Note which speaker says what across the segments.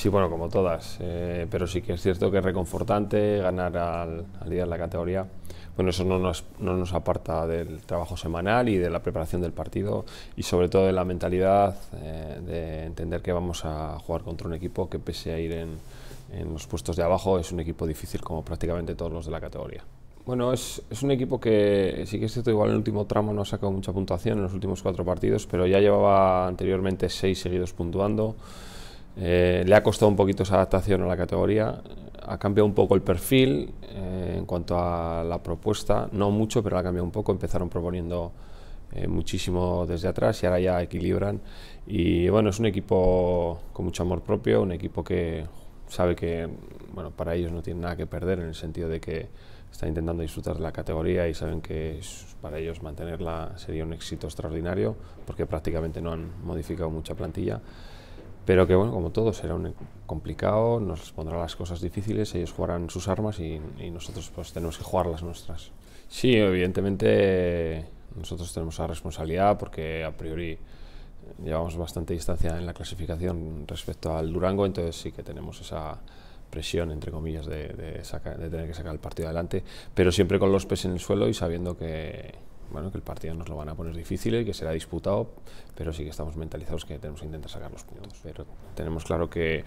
Speaker 1: Sí, bueno, como todas, eh, pero sí que es cierto que es reconfortante ganar al, al líder de la categoría. Bueno, eso no nos, aparta del trabajo semanal y de la preparación del partido y sobre todo de la mentalidad eh, de entender que vamos a jugar contra un equipo que pese a ir en, los puestos de abajo es un equipo difícil como prácticamente todos los de la categoría. Bueno, es, es, un equipo que sí que es cierto, igual en el último tramo no ha sacado mucha puntuación en los últimos cuatro partidos, pero ya llevaba anteriormente seis seguidos puntuando. Eh, le ha costado un poquito esa adaptación a la categoría. Ha cambiado un poco el perfil eh, en cuanto a la propuesta. No mucho, pero la ha cambiado un poco. Empezaron proponiendo eh, muchísimo desde atrás y ahora ya equilibran. Y bueno, es un equipo con mucho amor propio, un equipo que sabe que bueno, para ellos no tiene nada que perder en el sentido de que están intentando disfrutar de la categoría y saben que para ellos mantenerla sería un éxito extraordinario porque prácticamente no han modificado mucha plantilla. Pero que bueno, como todo, será un complicado, nos pondrá las cosas difíciles, ellos jugarán sus armas y, nosotros pues tenemos que jugar las nuestras. Sí, evidentemente nosotros tenemos la responsabilidad porque a priori llevamos bastante distancia en la clasificación respecto al Durango, entonces sí que tenemos esa presión, entre comillas, de, de, de tener que sacar el partido adelante, pero siempre con los pies en el suelo y sabiendo que, bueno, que el partido nos lo van a poner difícil y que será disputado, pero sí que estamos mentalizados que tenemos que intentar sacar los puntos. Pero tenemos claro que,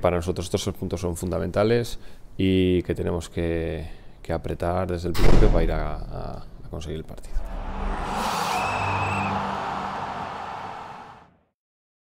Speaker 1: para nosotros estos puntos son fundamentales y que tenemos que, apretar desde el principio para ir a conseguir el partido.